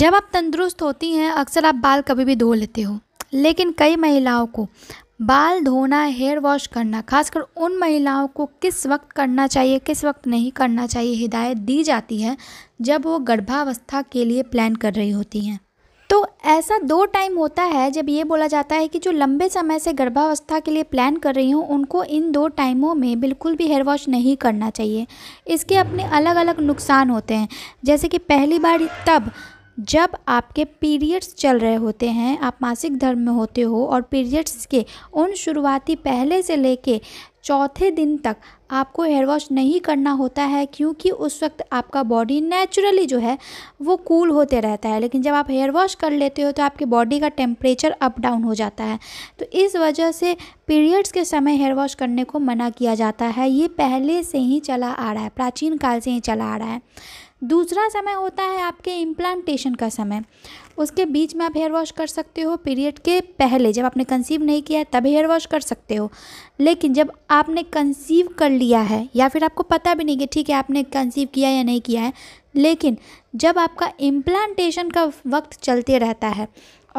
जब आप तंदुरुस्त होती हैं अक्सर आप बाल कभी भी धो लेते हो लेकिन कई महिलाओं को बाल धोना हेयर वॉश करना खासकर उन महिलाओं को किस वक्त करना चाहिए किस वक्त नहीं करना चाहिए हिदायत दी जाती है जब वो गर्भावस्था के लिए प्लान कर रही होती हैं तो ऐसा दो टाइम होता है जब ये बोला जाता है कि जो लंबे समय से गर्भावस्था के लिए प्लान कर रही हूँ उनको इन दो टाइमों में बिल्कुल भी हेयर वॉश नहीं करना चाहिए इसके अपने अलग अलग नुकसान होते हैं जैसे कि पहली बार तब जब आपके पीरियड्स चल रहे होते हैं आप मासिक धर्म में होते हो और पीरियड्स के उन शुरुआती पहले से लेके चौथे दिन तक आपको हेयर वॉश नहीं करना होता है क्योंकि उस वक्त आपका बॉडी नेचुरली जो है वो कूल होते रहता है लेकिन जब आप हेयर वॉश कर लेते हो तो आपकी बॉडी का टेम्परेचर अप डाउन हो जाता है तो इस वजह से पीरियड्स के समय हेयर वॉश करने को मना किया जाता है ये पहले से ही चला आ रहा है प्राचीन काल से ही चला आ रहा है दूसरा समय होता है आपके इम्प्लांटेशन का समय उसके बीच में आप हेयर वॉश कर सकते हो पीरियड के पहले जब आपने कंसीव नहीं किया है तब हेयर वॉश कर सकते हो लेकिन जब आपने कंसीव कर लिया है या फिर आपको पता भी नहीं कि ठीक है आपने कंसीव किया या नहीं किया है लेकिन जब आपका इम्प्लांटेशन का वक्त चलते रहता है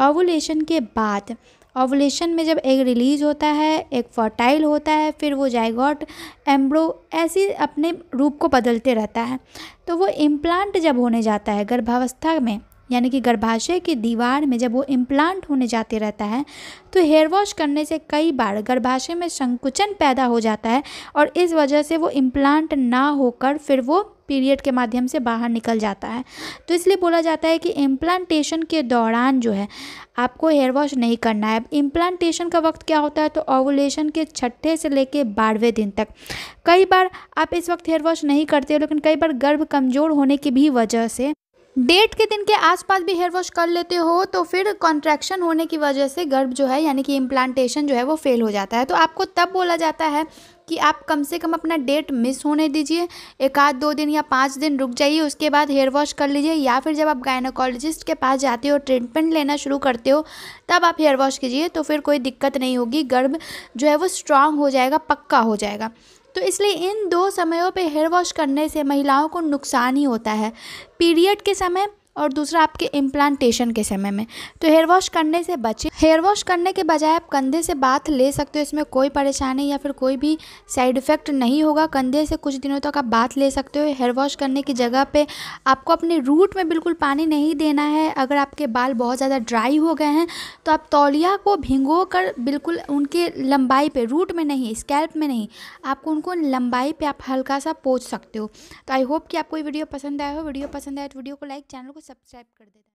ओवुलेशन के बाद ओवुलेशन में जब एक रिलीज़ होता है एक फर्टाइल होता है फिर वो जाइगॉट एम्ब्रो ऐसे अपने रूप को बदलते रहता है तो वो इम्प्लांट जब होने जाता है गर्भावस्था में यानी कि गर्भाशय की दीवार में जब वो इम्प्लांट होने जाते रहता है तो हेयर वॉश करने से कई बार गर्भाशय में संकुचन पैदा हो जाता है और इस वजह से वो इम्प्लांट ना होकर फिर वो पीरियड के माध्यम से बाहर निकल जाता है तो इसलिए बोला जाता है कि इम्प्लांटेशन के दौरान जो है आपको हेयर वॉश नहीं करना है इम्प्लांटेशन का वक्त क्या होता है तो ओवुलेशन के छठे से लेके बारहवें दिन तक कई बार आप इस वक्त हेयर वॉश नहीं करते हो लेकिन कई बार गर्भ कमज़ोर होने की भी वजह से डेट के दिन के आसपास भी हेयर वॉश कर लेते हो तो फिर कॉन्ट्रैक्शन होने की वजह से गर्भ जो है यानी कि इम्प्लांटेशन जो है वो फेल हो जाता है तो आपको तब बोला जाता है कि आप कम से कम अपना डेट मिस होने दीजिए एक आध दो दिन या पाँच दिन रुक जाइए उसके बाद हेयर वॉश कर लीजिए या फिर जब आप गायनोकोलॉजिस्ट के पास जाते हो ट्रीटमेंट लेना शुरू करते हो तब आप हेयर वॉश कीजिए तो फिर कोई दिक्कत नहीं होगी गर्भ जो है वो स्ट्रांग हो जाएगा पक्का हो जाएगा तो इसलिए इन दो समयों पे हेयर वॉश करने से महिलाओं को नुकसान ही होता है पीरियड के समय और दूसरा आपके इम्प्लांटेशन के समय में तो हेयर वॉश करने से बचें हेयर वॉश करने के बजाय आप कंधे से बाथ ले सकते हो इसमें कोई परेशानी या फिर कोई भी साइड इफ़ेक्ट नहीं होगा कंधे से कुछ दिनों तक आप बाथ ले सकते हो हेयर वॉश करने की जगह पे आपको अपने रूट में बिल्कुल पानी नहीं देना है अगर आपके बाल बहुत ज़्यादा ड्राई हो गए हैं तो आप तौलिया को भिंगो कर बिल्कुल उनके लंबाई पर रूट में नहीं स्कैल्प में नहीं आपको उनको लंबाई पर आप हल्का सा पोच सकते हो तो आई होप कि आपको ये वीडियो पसंद आया हो वीडियो पसंद आया तो वीडियो को लाइक चैनल को सब्सक्राइब कर देता है